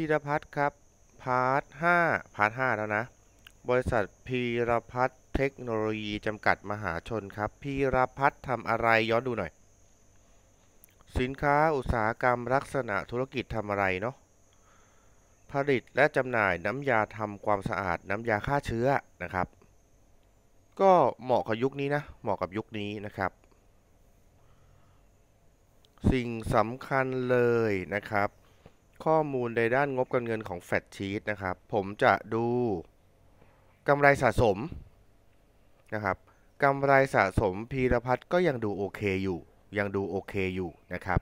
พีรพัฒน์ครับ พาร์ทห้าพาร์ทห้าแล้วนะ บริษัทพีรพัฒน์เทคโนโลยี จำกัดมหาชนครับ พีรพัฒน์ทำอะไร ย้อนดูหน่อย สินค้าอุตสาหกรรมลักษณะธุรกิจทำอะไรเนาะ ผลิตและจำหน่ายน้ำยาทำความสะอาด น้ำยาฆ่าเชื้อนะครับ ก็เหมาะกับยุคนี้นะ เหมาะกับยุคนี้นะครับ สิ่งสำคัญเลยนะครับข้อมูลในด้านงบการเงินของแฟลชชีตนะครับผมจะดูกำไรสะสมนะครับกำไรสะสมพีรพัฒน์ก็ยังดูโอเคอยู่ ยังดูโอเคอยู่นะครับ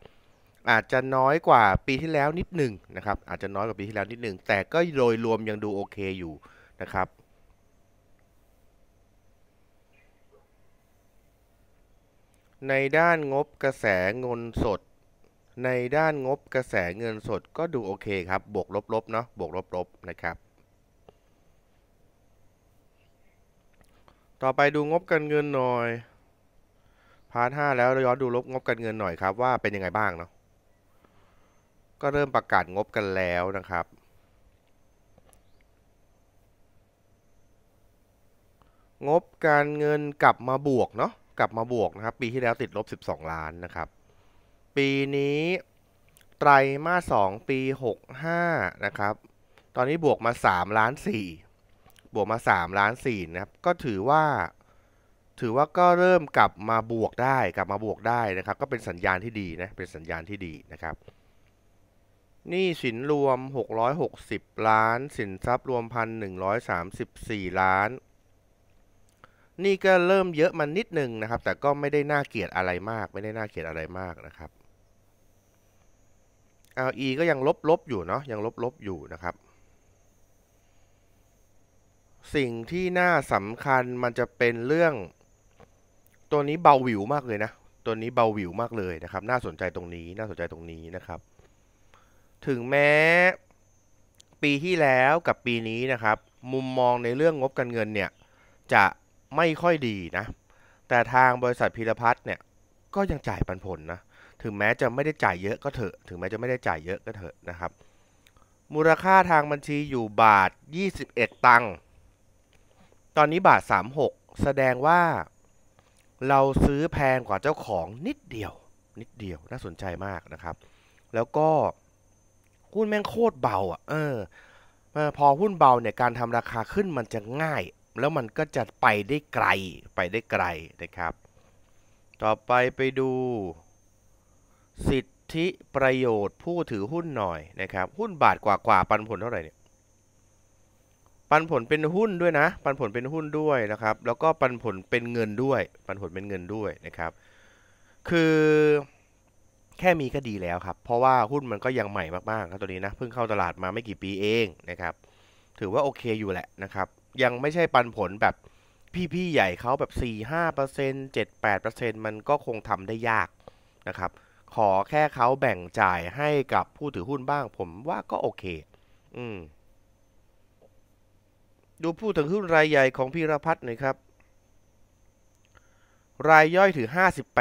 อาจจะน้อยกว่าปีที่แล้วนิดหนึ่งนะครับอาจจะน้อยกว่าปีที่แล้วนิดหนึ่งแต่ก็โดยรวมยังดูโอเคอยู่นะครับในด้านงบกระแสเงินสดในด้านงบกระแสเงินสดก็ดูโอเคครับบวกลบๆเนาะบวกลบๆนะครับ ต่อไปดูงบการเงินหน่อย พาร์ทห้าแล้วย้อนดูลบงบการเงินหน่อยครับว่าเป็นยังไงบ้างเนาะก็เริ่มประกาศงบกันแล้วนะครับ งบการเงินกลับมาบวกเนาะกลับมาบวก นะครับปีที่แล้วติดลบ 12 ล้านนะครับปีนี้ไตรมาสสองปี 65นะครับ ตอนนี้บวกมา3ล้าน4บวกมา3ล้าน4นะครับ ก็ถือว่า ถือว่าก็เริ่มกลับมาบวกได้กลับมาบวกได้นะครับ ก็เป็นสัญญาณที่ดีนะ เป็นสัญญาณที่ดีนะครับ นี่สินรวม 660 ล้าน สินทรัพย์รวม1,134 ล้าน นี่ก็เริ่มเยอะมานนิดนึงนะครับ แต่ก็ไม่ได้น่าเกียดอะไรมาก ไม่ได้น่าเกียดอะไรมากนะครับ RE ก็ยังลบลบอยู่เนาะยังลบลบอยู่นะครับ สิ่งที่น่าสำคัญมันจะเป็นเรื่องตัวนี้เบาวิวมากเลยนะ ตัวนี้เบาวิว มากเลยนะครับ น่าสนใจตรงนี้น่าสนใจตรงนี้นะครับ ถึงแม้ ปีที่แล้วกับปีนี้นะครับ มุมมองในเรื่องงบการเงินเนี่ย จะไม่ค่อยดีนะแต่ทางบริษัทพีรพัฒน์เนี่ยก็ยังจ่ายปันผลนะถึงแม้จะไม่ได้จ่ายเยอะก็เถอะ ถึงแม้จะไม่ได้จ่ายเยอะก็เถอะนะครับ มูลค่าทางบัญชีอยู่บาท 21 ตังค์ ตอนนี้บาท 36 แสดงว่า เราซื้อแพงกว่าเจ้าของนิดเดียว นิดเดียว น่าสนใจมากนะครับ แล้วก็ หุ้นแม่งโคตรเบาอ่ะ เออพอหุ้นเบาเนี่ยการทำราคาขึ้นมันจะง่าย แล้วมันก็จะไปได้ไกลไปได้ไกลนะครับ ต่อไปไปดูสิทธิประโยชน์ผู้ถือหุ้นหน่อยนะครับ หุ้นบาทกว่ากว่าปันผลเท่าไหร่เนี่ยปันผลเป็นหุ้นด้วยนะ ปันผลเป็นหุ้นด้วยนะครับ แล้วก็ปันผลเป็นเงินด้วย ปันผลเป็นเงินด้วยนะครับ คือแค่มีก็ดีแล้วครับ เพราะว่าหุ้นมันก็ยังใหม่มากๆครับตัวนี้นะ เพิ่งเข้าตลาดมาไม่กี่ปีเองนะครับ ถือว่าโอเคอยู่แหละนะครับ ยังไม่ใช่ปันผลแบบพี่ๆใหญ่เขาแบบ4 5 7 8มันก็คงทำได้ยากนะครับขอแค่เขาแบ่งจ่ายให้กับผู้ถือหุ้นบ้าง ผมว่าก็โอเคอืมดูผู้ถือหุ้นรายใหญ่ของพีรพัฒน์หน่อยครับ รายย่อยถือ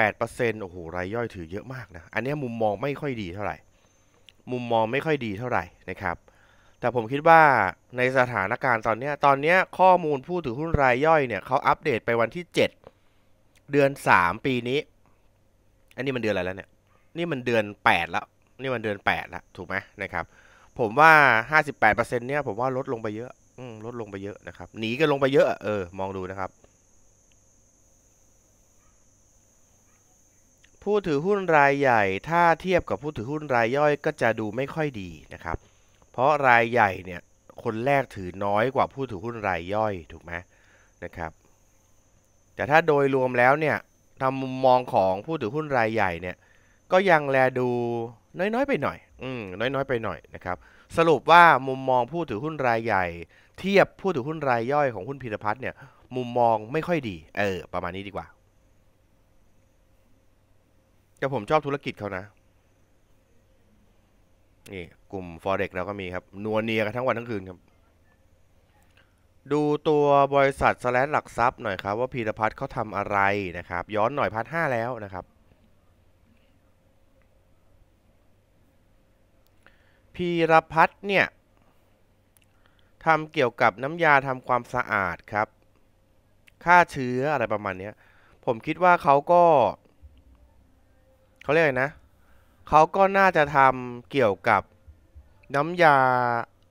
58%โอ้โหรายย่อยถือเยอะมากนะอันนี้มุมมองไม่ค่อยดีเท่าไหร่ มุมมองไม่ค่อยดีเท่าไหร่นะครับ แต่ผมคิดว่าในสถานการณ์ตอนนี้ตอนนี้ข้อมูลผู้ถือหุ้นรายย่อยเนี่ยเขาอัปเดตไปวันที่ 7 เดือน 3 ปีนี้ อันนี้มันเดือนอะไรแล้วเนี่ยนี่มันเดือน8แล้ว นี่มันเดือน8แล้ว ถูกไหมนะครับ ผมว่า 58%เนี่ยผมว่าลดลงไปเยอะอืลดลงไปเยอะนะครับ หนีกันลงไปเยอะเออ มองดูนะครับ ผู้ถือหุ้นรายใหญ่ ถ้าเทียบกับผู้ถือหุ้นรายย่อยก็จะดูไม่ค่อยดีนะครับ เพราะรายใหญ่เนี่ยคนแรกถือน้อยกว่าผู้ถือหุ้นรายย่อยถูกไหมนะครับ แต่ถ้าโดยรวมแล้วเนี่ยทำมุมมองของผู้ถือหุ้นรายใหญ่เนี่ยก็ยังแลดูน้อยๆไปหน่อย อืม น้อยๆไปหน่อยนะครับสรุปว่ามุมมองผู้ถือหุ้นรายใหญ่ เทียบผู้ถือหุ้นรายย่อยของหุ้นพีรพัฒน์เนี่ยมุมมองไม่ค่อยดี เออ ประมาณนี้ดีกว่าแต่ผมชอบธุรกิจเขานะ นี่ กลุ่ม Forex เราก็มีครับนัวเนียกันทั้งวันทั้งคืนครับ ดูตัวบริษัทสแลหลักทรัพย์หน่อยครับ ว่าพีรพัฒน์เขาทำอะไรนะครับ ย้อนหน่อยพัฒห้าแล้วนะครับพีรพัฒน์เนี่ยทำเกี่ยวกับน้ำยาทำความสะอาดครับฆ่าเชื้ออะไรประมาณนี้ผมคิดว่าเขาก็เขาเรียกไนะเขาก็น่าจะทำเกี่ยวกับน้ำยา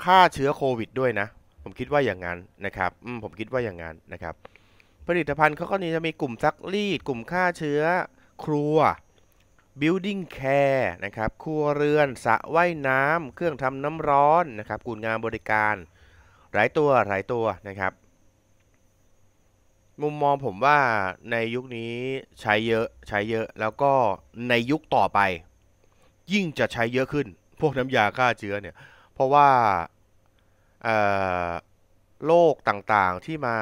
ฆ่าเชื้อโควิด ด้วยนะ ผมคิดว่าอย่างนั้นนะครับมผมคิดว่าอย่างนั้นนะครับ ผลิตภัณฑ์เขาก็นี้จะมีกลุ่มซักรีดกลุ่มฆ่าเชื้อครัว building care นะครับครัวเรือน สระว่ายน้ำ เครื่องทำน้ำร้อนนะครับกูลงานบริการหลายตัว หลายตัวนะครับ มุมมองผมว่าในยุคนี้ใช้เยอะ ใช้เยอะ แล้วก็ในยุคต่อไป ยิ่งจะใช้เยอะขึ้น พวกน้ำยาฆ่าเชื้อเนี่ย เพราะว่าโรคต่างๆที่มา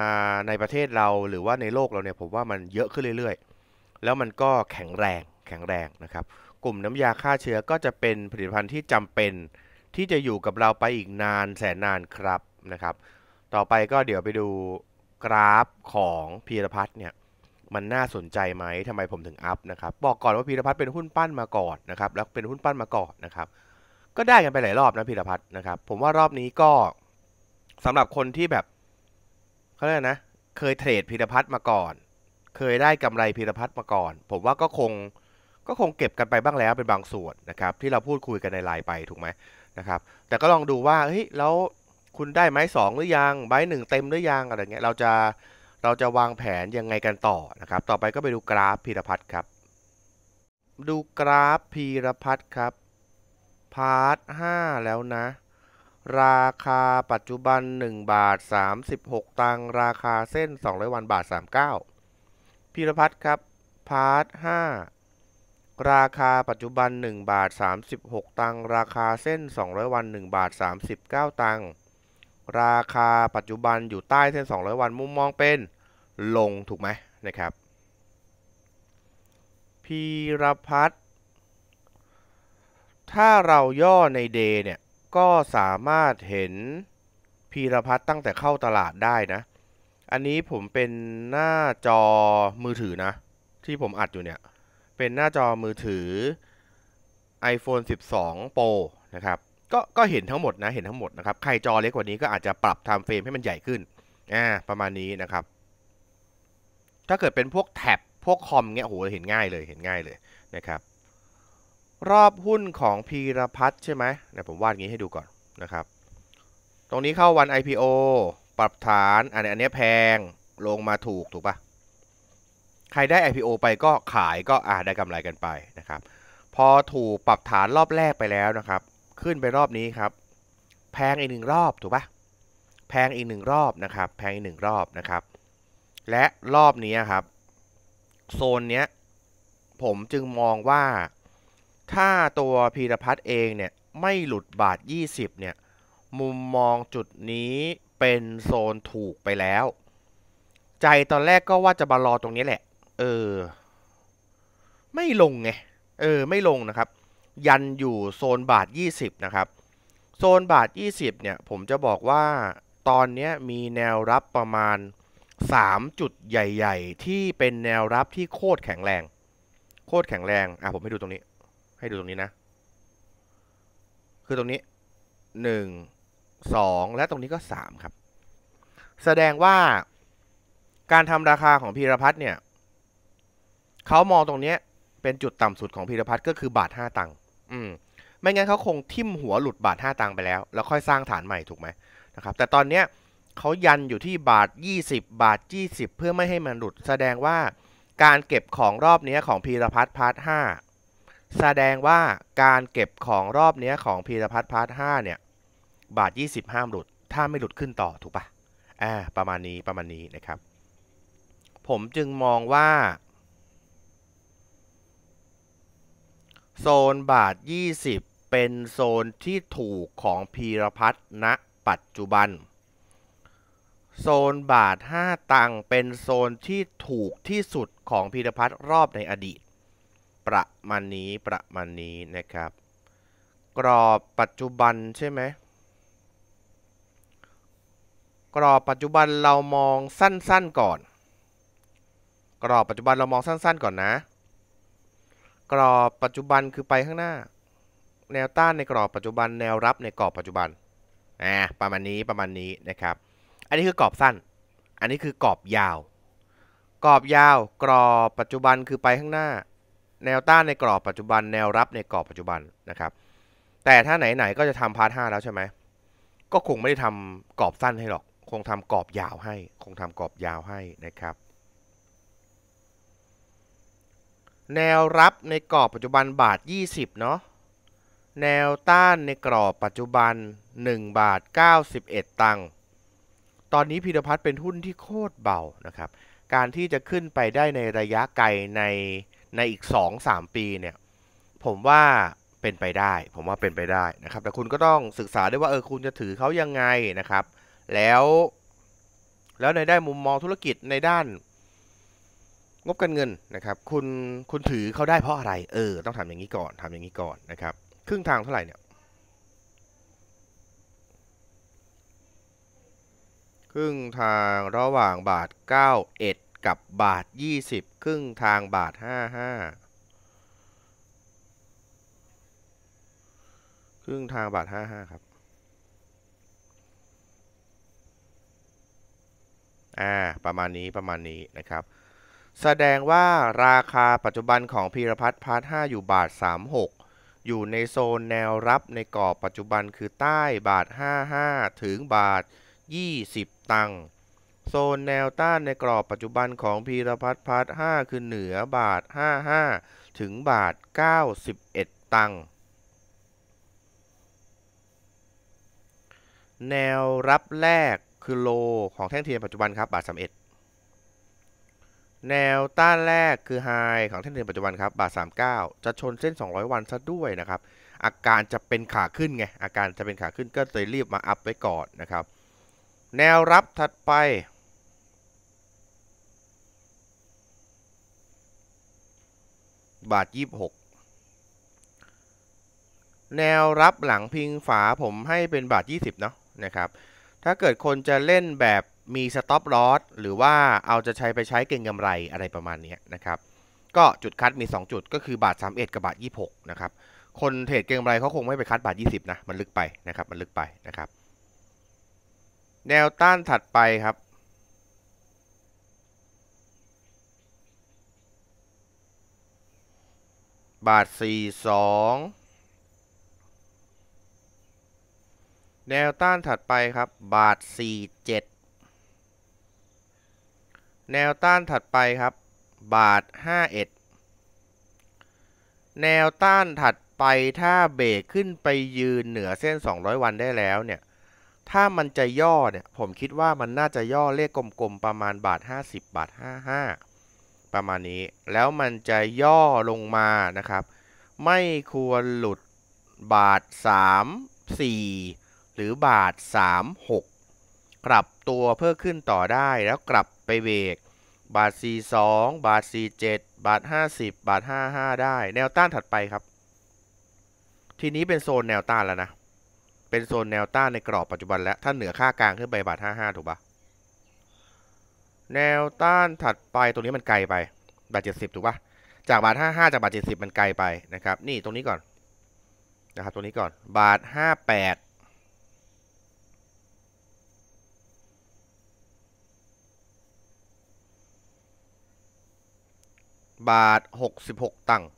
ในประเทศเราหรือว่าในโลกเราเนี่ยผมว่ามันเยอะขึ้นเรื่อย ๆ แล้วมันก็แข็งแรงแข็งแรงนะครับ กลุ่มน้ำยาฆ่าเชื้อก็จะเป็นผลิตภัณฑ์ที่จำเป็นที่จะอยู่กับเราไปอีกนานแสนนานครับนะครับ ต่อไปก็เดี๋ยวไปดูกราฟของพีรพัฒน์เนี่ยมันน่าสนใจไหมทำไมผมถึงอัพนะครับ บอกก่อนว่าพีรพัฒน์เป็นหุ้นปั้นมาก่อนนะครับ แล้วเป็นหุ้นปั้นมาก่อนนะครับ ก็ได้กันไปหลายรอบนะพีรพัฒน์นะครับ ผมว่ารอบนี้ก็สำหรับคนที่แบบเขาเรียกนะ เคยเทรดพีรพัฒน์มาก่อน เคยได้กำไรพีรพัฒน์มาก่อน ผมว่าก็คงก็คงเก็บกันไปบ้างแล้ว เป็นบางส่วนนะครับที่เราพูดคุยกันในไลน์ไปถูกไหมนะครับแต่ก็ลองดูว่าเฮ้ยแล้วคุณได้ไม้สองหรือยังไม้หนึ่งเต็มหรือยังอะไรเงี้ยเราจะเราจะวางแผนยังไงกันต่อนะครับต่อไปก็ไปดูกราฟพีรพัฒน์ครับ ดูกราฟพีรพัฒน์ครับพาร์ทห้าแล้วนะ ราคาปัจจุบัน1บาท36 ตังราคาเส้น 200 วันบาท 39 พีรพัฒน์ครับพาร์ท5ราคาปัจจุบัน 1 บาท 36 ตังค์ราคาเส้น 200 วัน1 บาท 39 ตังค์ราคาปัจจุบันอยู่ใต้เส้น200 วัน มุมมองเป็นลงถูกไหมนะครับ พีรพัฒน์ถ้าเราย่อในเดเนี่ย ก็สามารถเห็นพีรพัฒน์ตั้งแต่เข้าตลาดได้นะ อันนี้ผมเป็นหน้าจอมือถือนะ ที่ผมอัดอยู่เนี่ยเป็นหน้าจอมือถือ iPhone 12 Pro นะครับก็ก็เห็นทั้งหมดนะ เห็นทั้งหมดนะครับ ใครจอเล็กกว่านี้ก็อาจจะปรับไทม์เฟรมให้มันใหญ่ขึ้น อ่า ประมาณนี้นะครับ ถ้าเกิดเป็นพวกแท็บ พวกคอมเงี้ยโห เห็นง่ายเลย เห็นง่ายเลยนะครับ รอบหุ้นของพีรพัฒใช่ไหมเดี๋ยผมวาดงี้ให้ดูก่อนนะครับ ตรงนี้เข้าวัน IPO ปรับฐานอันนี้อันนี้แพง ลงมาถูกถูกปะใครได้ IPO ไปก็ขายก็ อ่าได้กำไรกันไปนะครับพอถูกปรับฐานรอบแรกไปแล้วนะครับขึ้นไปรอบนี้ครับแพงอีกหนึ่งรอบถูกปะแพงอีกหนึ่งรอบนะครับแพงอีกหนึ่งรอบนะครับและรอบนี้ครับโซนเนี้ยผมจึงมองว่าถ้าตัวพีรพัฒน์เองเนี่ย ไม่หลุดบาท 20 เนี่ย มุมมองจุดนี้เป็นโซนถูกไปแล้ว ใจตอนแรกก็ว่าจะมารอตรงนี้แหละเออไม่ลงไงเออไม่ลงนะครับ ยันอยู่โซนบาท20นะครับโซนบาท 20เนี่ยผมจะบอกว่าตอนนี้มีแนวรับประมาณ 3 จุดใหญ่ๆ ที่เป็นแนวรับที่โคตรแข็งแรง โคตรแข็งแรงอ่ะผมให้ดูตรงนี้ให้ดูตรงนี้นะ คือตรงนี้ 1 2 และตรงนี้ก็3ครับแสดงว่าการทำราคาของพีรพัฒน์เนี่ยเขามองตรงเนี้ยเป็นจุดต่ำสุดของพีรพัฒน์ก็คือบาทห้าตังค์อืมไม่งั้นเขาคงทิ่มหัวหลุดบาทห้าตังค์ไปแล้วแล้วค่อยสร้างฐานใหม่ถูกไหมนะครับแต่ตอนเนี้ยเขายันอยู่ที่บาท20บาท20เพื่อไม่ให้มันหลุด แสดงว่าการเก็บของรอบนี้ของพีรพัฒน์พาร์ทห้าแสดงว่าการเก็บของรอบนี้ของพีรพัฒน์พาร์ทห้าเนี่ย บาท20ห้ามหลุด ถ้าไม่หลุดขึ้นต่อถูกปะอ่าประมาณนี้ประมาณนี้นะครับ ผมจึงมองว่าโซนบาท 20 เป็นโซนที่ถูกของพีรพัฒน์ณปัจจุบัน โซนบาท 5ตังเป็นโซนที่ถูกที่สุดของพีรพัฒน์รอบในอดีต ประมาณนี้ประมาณนี้นะครับ กรอบ ปัจจุบัน ใช่ไหม กรอบปัจจุบันเรามองสั้น ๆก่อน กรอบปัจจุบันเรามองสั้น ๆก่อน นะกรอบปัจจุบันคือไปข้างหน้า แนวต้านในกรอบปัจจุบันแนวรับในกรอบปัจจุบันอ่าประมาณนี้ประมาณนี้นะครับ อันนี้คือกรอบสั้น อันนี้คือกรอบยาว กรอบยาวกรอบปัจจุบันคือไปข้างหน้า แนวต้านในกรอบปัจจุบันแนวรับในกรอบปัจจุบันนะครับ แต่ถ้าไหนๆก็จะทำพาร์ทห้าแล้วใช่ไหมก็คงไม่ได้ทำกรอบสั้นให้หรอกคงทำกรอบยาวให้คงทำกรอบยาวให้นะครับแนวรับในกรอบปัจจุบันบาท 20 เนาะแนวต้านในกรอบปัจจุบัน 1 บาท 91 ตังค์ตอนนี้พีรพัฒน์เป็นหุ้นที่โคตรเบานะครับการที่จะขึ้นไปได้ในระยะไกล ในในอีก 2-3 ปีเนี่ยผมว่าเป็นไปได้ผมว่าเป็นไปได้นะครับแต่คุณก็ต้องศึกษาได้วว่าเออคุณจะถือเขายังไงนะครับแล้วแล้วในได้มุมมองธุรกิจในด้านงบการเงินนะครับคุณคุณถือเขาได้เพราะอะไรเออต้องทำอย่างนี้ก่อนทำอย่างนี้ก่อนนะครับ ครึ่งทางเท่าไหร่เนี่ยครึ่งทางระหว่างบาท 91 กับบาท 20 ครึ่งทางบาท 55 ครึ่งทางบาท 55 ครับอ่าประมาณนี้ประมาณนี้นะครับแสดงว่าราคาปัจจุบันของพีรพัฒน์พาร์ท5อยู่บาท 36 อยู่ในโซนแนวรับในกรอบปัจจุบันคือใต้บาท 55 ถึงบาท 20 ตังค์โซนแนวต้านในกรอบปัจจุบันของพีรพัฒน์พาร์ท5คือเหนือบาท 55 ถึงบาท 91ตังค์แนวรับแรกคือโลของแท่งเทียนปัจจุบันครับบาท31แนวต้านแรกคือ ไฮ ของเส้นเดือนปัจจุบัน ครับบาท39 จะชนเส้น 200 วันซะด้วย นะครับ อาการจะเป็นขาขึ้น ไง อาการจะเป็นขาขึ้น ก็เลยรีบมา อัพ ไว้ ก่อน นะครับ แนวรับถัดไป บาท 26 แนวรับหลังพิงฝาผมให้เป็นบาท 20 เนาะนะครับ ถ้าเกิดคนจะเล่นแบบมีสต็อปลอสหรือว่าเอาจะใช้ไปใช้เก็งกาไรอะไรประมาณนี้นะครับก็จุดคัดมี 2 จุดก็คือบาท 31 กับบาท 26 นะครับ คนเทรดเก็งกำไรเขาคงไม่ไปคัดบาท 20นะมันลึกไปนะครับมันลึกไปนะครับ แนวต้านถัดไปครับ บาท 42 แนวต้านถัดไปครับ บาท 47แนวต้านถัดไปครับ บาท51แนวต้านถัดไปถ้าเบรกขึ้นไปยืนเหนือเส้น 200 วันได้แล้ว เนี่ย ถ้ามันจะย่อ เนี่ยผมคิดว่ามันน่าจะย่อเลขกลมๆประมาณบาท 50บาท55ประมาณนี้แล้วมันจะย่อลงมานะครับ ไม่ ควรหลุดบาท 3 4 หรือบาท 36 กลับตัวเพื่อขึ้นต่อได้แล้วกลับไปเบรกบาท 42 บาท 47 บาท 50 บาท 55 ได้ แนวต้านถัดไปครับ ทีนี้เป็นโซน แนวต้านแล้วนะ เป็น โซน แนวต้านในกรอบ ปัจจุบัน แล้วถ้าเหนือค่ากลางขึ้นไป บาท 55 ถูกปะแนวต้านถัดไป ตรงนี้มันไกลไป บาท 70 ถูกปะจากบาท 55จากบาท 70 มันไกลไปนะครับ นี่ตรงนี้ก่อนนะครับตรงนี้ก่อน บาท 58บาท 66 ตังค์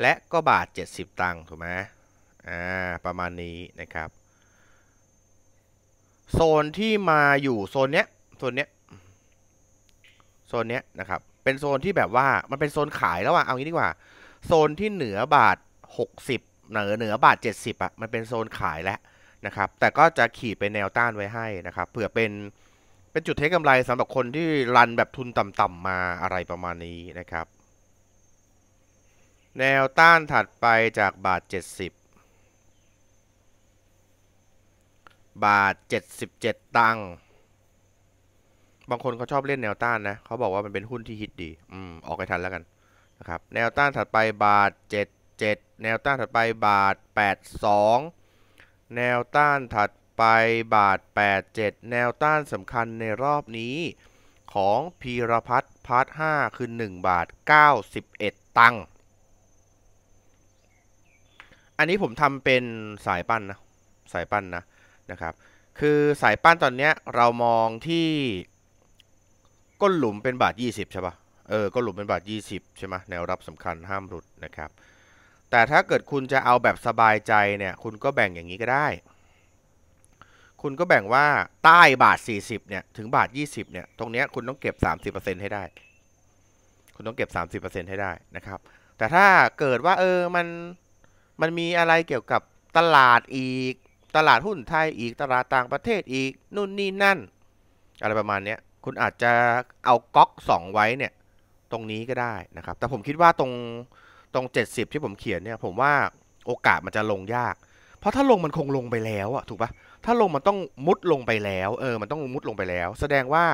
และก็บาท 70 ตังค์ถูกไหมอ่าประมาณนี้นะครับ โซนที่มาอยู่โซนเนี้ยโซนเนี้ยโซนเนี้ยนะครับเป็นโซนที่แบบว่า มันเป็นโซนขายแล้วอะเอางี้ดีกว่า โซนที่เหนือบาท 60 เหนือเหนือบาท 70อะมันเป็นโซนขายแล้วนะครับแต่ก็จะขีดเป็นแนวต้านไว้ให้นะครับเผื่อเป็นเป็นจุดเทคกำไรสำหรับคนที่รันแบบทุนต่ำๆมาอะไรประมาณนี้นะครับ แนวต้านถัดไปจากบาท 70 บาท 77 ตังค์บางคนเขาชอบเล่นแนวต้านนะเขาบอกว่า มันเป็นหุ้นที่ฮิตดีอืมออกไปทันแล้วกันนะครับ แนวต้านถัดไปบาท 77 แนวต้านถัดไปบาท 82 แนวต้านถัดไปบาท 87 แนวต้านสำคัญในรอบนี้ของพีรพัฒน์พาร์ท5 คือ 1 บาท 91 ตังค์ อันนี้ผมทำเป็นสายปั้นนะสายปั้นนะนะครับคือสายปั้นตอนนี้เรามองที่ ก้นหลุมเป็นบาท 20ใช่ปะเออก้นหลุมเป็นบาท20ใช่ไหมแนวรับสำคัญห้ามหลุดนะครับแต่ถ้าเกิดคุณจะเอาแบบสบายใจเนี่ยคุณก็แบ่งอย่างนี้ก็ได้คุณก็แบ่งว่าใต้บาท40เนี่ยถึงบาท20เนี่ยตรงเนี้ยคุณต้องเก็บ 30%ให้ได้ คุณต้องเก็บ30%ให้ได้นะครับ แต่ถ้าเกิดว่าเออมันมันมีอะไรเกี่ยวกับตลาดอีกตลาดหุ้นไทยอีกตลาดต่างประเทศอีกนู่นนี่นั่น อะไรประมาณเนี้ยคุณอาจจะเอาก๊อก2ไว้เนี่ยตรงนี้ก็ได้นะครับ แต่ผมคิดว่าตรงตรง 70 ที่ผมเขียนเนี่ย ผมว่าโอกาสมันจะลงยาก เพราะถ้าลงมันคงลงไปแล้วอะถูกปะถ้าลงมันต้องมุดลงไปแล้วเออมันต้องมุดลงไปแล้ว แสดงว่า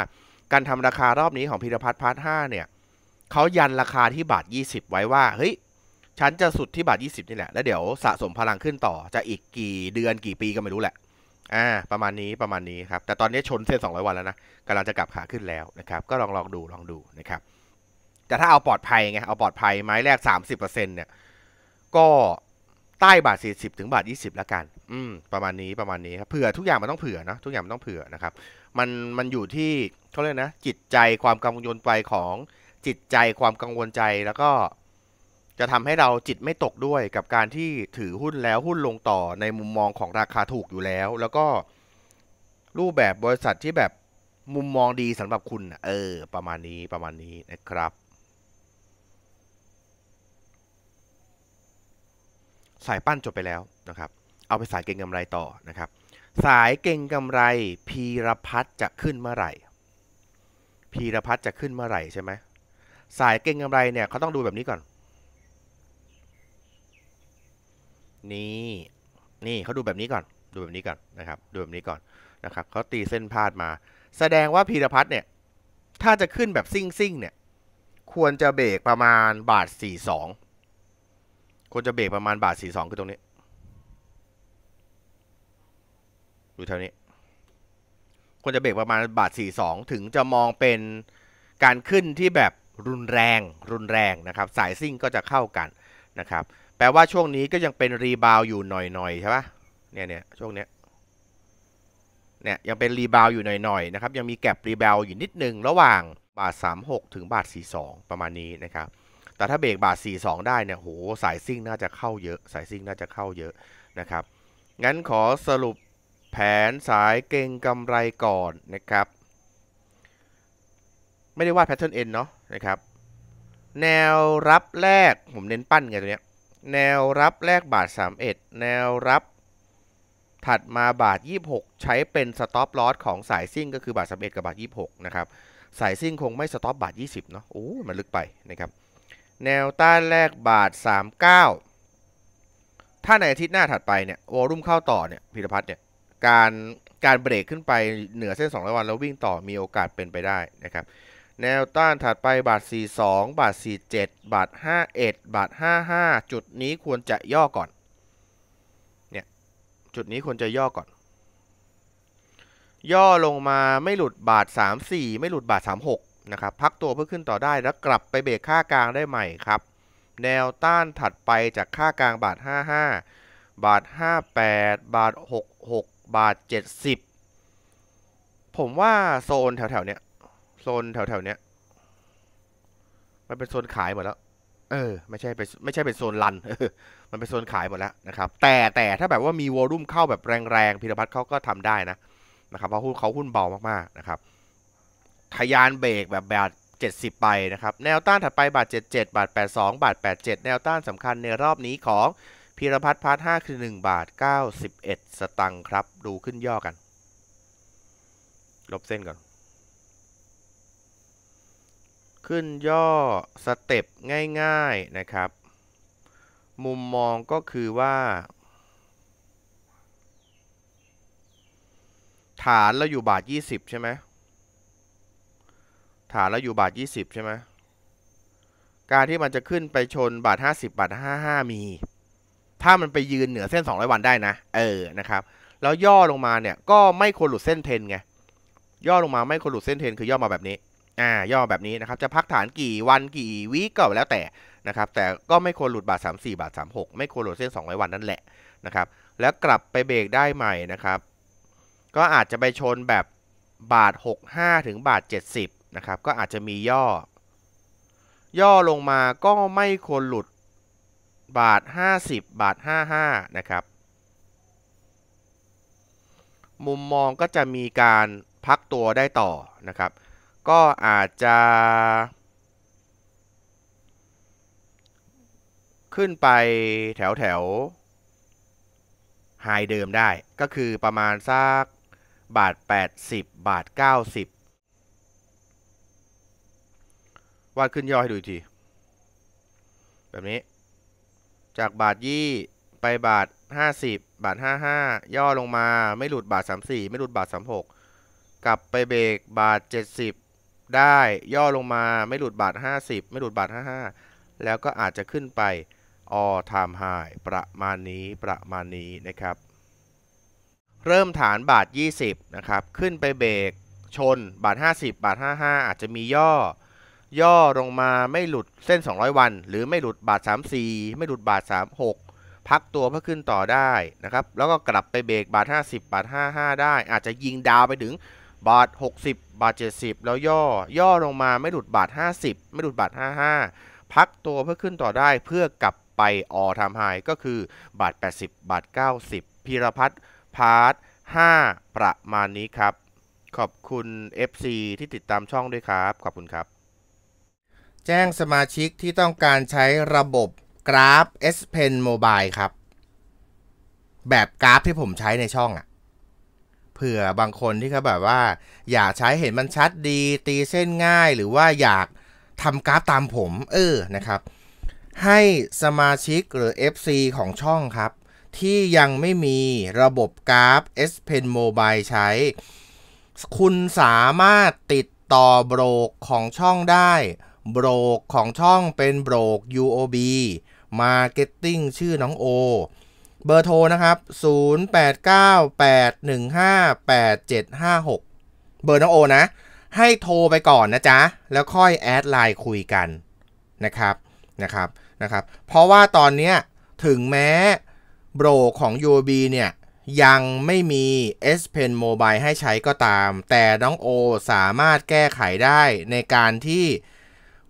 การทำราคารอบนี้ของพีรพัฒน์พาร์ทห้าเนี่ยเขายันราคาที่บาท 20 ไว้ว่า เฮ้ยฉันจะสุดที่บาท 20นี่แหละแล้ว เดี๋ยวสะสมพลังขึ้นต่อ จะอีกกี่เดือนกี่ปีก็ไม่รู้แหละอ่าประมาณนี้ประมาณนี้ครับ แต่ตอนนี้ชนเส้น200 วันแล้วนะกำลังจะกลับขาขึ้นแล้วนะครับ ก็ลองลองดูลองดูนะครับแต่ถ้าเอาปลอดภัยไงเอาปลอดภัยไม้แรก 30%เนี่ยก็ใต้บาท 40ถึงบาท 20แล้วกันอืม ประมาณนี้ประมาณนี้ครับเผื่อทุกอย่างมันต้องเผื่อนะทุกอย่างมันต้องเผื่อนะครับมันมันอยู่ที่เขาเรียกนะ จิตใจความกังวลไปของจิตใจความกังวลใจแล้วก็จะทำให้เราจิตไม่ตกด้วยกับการที่ถือหุ้นแล้วหุ้นลงต่อในมุมมองของราคาถูกอยู่แล้ว แล้วก็รูปแบบบริษัทที่แบบมุมมองดีสำหรับคุณเออ ประมาณนี้ประมาณนี้นะครับสายปั้นจบไปแล้วนะครับเอาไปสายเก่งกำไรต่อนะครับสายเก่งกำไรพีรพัฒจะขึ้นเมื่อไหร่ พีรพัฒจะขึ้นเมื่อไหร่ใช่ไหมสายเก่งกำไรเนี่ยเขาต้องดูแบบนี้ก่อนนี่นี่เขาดูแบบนี้ก่อน ดูแบบนี้ก่อนนะครับดูแบบนี้ก่อนนะครับเขาตีเส้นพาดมา แสดงว่าพีรพัฒเนี่ย ถ้าจะขึ้นแบบซิ่งซิ่งเนี่ยควรจะเบรกประมาณบาทสสี่องควรจะเบรกประมาณบาทสสี่องคือตรงนี้ดูแถวนี้ควรจะเบรกประมาณบาทสสี่องถึงจะมองเป็นการขึ้นที่แบบรุนแรงรุนแรง นะครับ สายซิ่งก็จะเข้ากันนะครับ แปลว่าช่วงนี้ก็ยังเป็นรีบาวอยู่หน่อย ๆ ใช่ปะเนี่ยเนี่ยช่วงเนี้ยเนี่ย ยังเป็นรีบาวอยู่หน่อย ๆ นะครับ ยังมีแกลบรีบาวอยู่นิดนึงระหว่างบาท 36 ถึงบาท 42 ประมาณนี้นะครับ แต่ถ้าเบรกบาท 42 ได้เนี่ย โห สายซิ่งน่าจะเข้าเยอะ สายซิ่งน่าจะเข้าเยอะนะครับ งั้นขอสรุปแผนสายเก่งกำไรก่อนนะครับไม่ได้วาดแพทเทิร์นเอ็นเนาะนะครับแนวรับแรก ผมเน้นปั้นไงตัวเนี้ย แนวรับแรกบาท31 แนวรับถัดมาบาท 26 ใช้เป็นสต็อปลอสของสายซิ่งก็คือบาท31 กับบาท26นะครับสายซิ่งคงไม่สต็อปบาท 20 เนาะโอ้ มันลึกไปนะครับแนวต้านแรกบาท 39 ถ้าในอาทิตย์หน้าถัดไปเนี่ยวอลุ่มเข้าต่อเนี่ยพิรพัฒน์เนี่ยการการเบรกขึ้นไปเหนือเส้น2องวันแล้ววิ่งต่อมีโอกาสเป็นไปได้นะครับแนวต้านถัดไปบาท 42 บาท 47 บาท 51 บาท 55 จุดนี้ควรจะย่อก่อน เนี่ย จุดนี้ควรจะย่อก่อน ย่อลงมาไม่หลุดบาท 34 ไม่หลุดบาท 36 นะครับ พักตัวเพื่อขึ้นต่อได้แล้วกลับไปเบรกค่ากลางได้ใหม่ครับ แนวต้านถัดไปจากค่ากลางบาท 55 บาท 58 บาท 66บาทเจ็ดสิบผมว่าโซนแถวๆเนี้ย โซนแถวๆเนี้ย มันเป็นโซนขายหมดแล้ว เออ ไม่ใช่เป็นไม่ใช่เป็นโซนรัน มันเป็นโซนขายหมดแล้วนะครับ แต่แต่ถ้าแบบว่ามีวอลุ่มเข้าแบบแรงๆพิรพัฒน์เขาก็ทำได้นะนะครับ เพราะหุ้นเขาหุ้นเบามากๆนะครับทยานเบรกแบบบาท 70 ไปนะครับ แนวต้านถัดไปบาท77 บาท 82บาท 87 แนวต้านสำคัญในรอบนี้ของพีรพัฒน์พาร์ทห้าคือหนึ่งบาทเก้าสิบเอ็ดสตังค์ครับ ดูขึ้นย่อกัน ลบเส้นก่อน ขึ้นย่อสเต็ปง่ายๆนะครับ มุมมองก็คือว่า ฐานเราอยู่บาทยี่สิบใช่ไหมฐานเราอยู่บาทยี่สิบใช่ไหมการที่มันจะขึ้นไปชนบาทห้าสิบบาทห้า้ามีถ้ามันไปยืนเหนือเส้น 200 วันได้นะเออนะครับแล้วย่อลงมาเนี่ยก็ไม่ควรหลุดเส้นเทนไงย่อลงมาไม่ควรหลุดเส้นเทนคือย่อมาแบบนี้อ่าย่อแบบนี้นะครับจะพักฐานกี่วันกี่วีก็แล้วแต่นะครับแต่ก็ไม่ควรหลุดบาท34บาท36ไม่ควรหลุดเส้น200วันนั่นแหละนะครับแล้วกลับไปเบรกได้ใหม่นะครับ ก็อาจจะไปชนแบบบาท 65 ถึงบาท 70นะครับก็อาจจะมีย่อ ย่อลงมาก็ไม่ควรหลุดบาท 50 บาท 55 นะครับ มุมมองก็จะมีการพักตัวได้ต่อนะครับ ก็อาจจะ ขึ้นไปแถวแถวไฮเดิมได้ ก็คือประมาณสักบาท 80 บาท 90วาดขึ้นย่อให้ดูอีกที แบบนี้จากบาทยี่ไปบาทห้าสิบบาทห้าห้าย่อลงมาไม่หลุดบาทสามสี่ไม่หลุดบาทสามหกกลับไปเบรกบาทเจ็ดสิบได้ย่อลงมาไม่หลุดบาทห้าสิบไม่หลุดบาทห้าห้าแล้วก็อาจจะขึ้นไปออ time high ประมาณนี้ประมาณนี้นะครับ เริ่มฐานบาท 20นะครับขึ้นไปเบรกชนบาท 50 บาท 55 อาจจะมีย่อย่อลงมาไม่หลุดเส้น 200 วัน หรือไม่หลุดบาท34ไม่หลุดบาท 36 พักตัวเพื่อขึ้นต่อได้นะครับ แล้วก็กลับไปเบรกบาท 50 บาท 55 ได้อาจจะยิงดาวไปถึง บาท 60 บาท 70 แล้วย่อ ย่อลงมาไม่หลุดบาท 50 ไม่หลุดบาท 55 พักตัวเพื่อขึ้นต่อได้เพื่อกลับไปออทำไฮก็คือ บาท 80 บาท 90 พีรพัฒน์พาร์ท5ประมาณนี้ครับ ขอบคุณ FC ที่ติดตามช่องด้วยครับ ขอบคุณครับแจ้งสมาชิกที่ต้องการใช้ระบบกราฟ S Pen Mobile ครับ แบบกราฟที่ผมใช้ในช่องอะ่ะเผื่อบางคนที่เขาแบบว่าอยากใช้เห็นมันชัดดีตีเส้นง่าย หรือว่าอยากทำกราฟตามผม เออนะครับ ให้สมาชิกหรือ FC ของช่องครับ ที่ยังไม่มีระบบกราฟ S Pen Mobile ใช้ คุณสามารถติดต่อโบรกของช่องได้โบรกของช่องเป็นโบรก UOB Marketing ชื่อน้องโอ เบอร์โทรนะครับ 0898158756 เบอร์น้องโอนะ ให้โทรไปก่อนนะจ๊ะ แล้วค่อยแอดไลน์คุยกันนะครับ นะครับ นะครับ เพราะว่าตอนนี้ถึงแม้โบรกของ UOB เนี่ยยังไม่มี S Pen Mobile ให้ใช้ก็ตาม แต่น้องโอสามารถแก้ไขได้ในการที่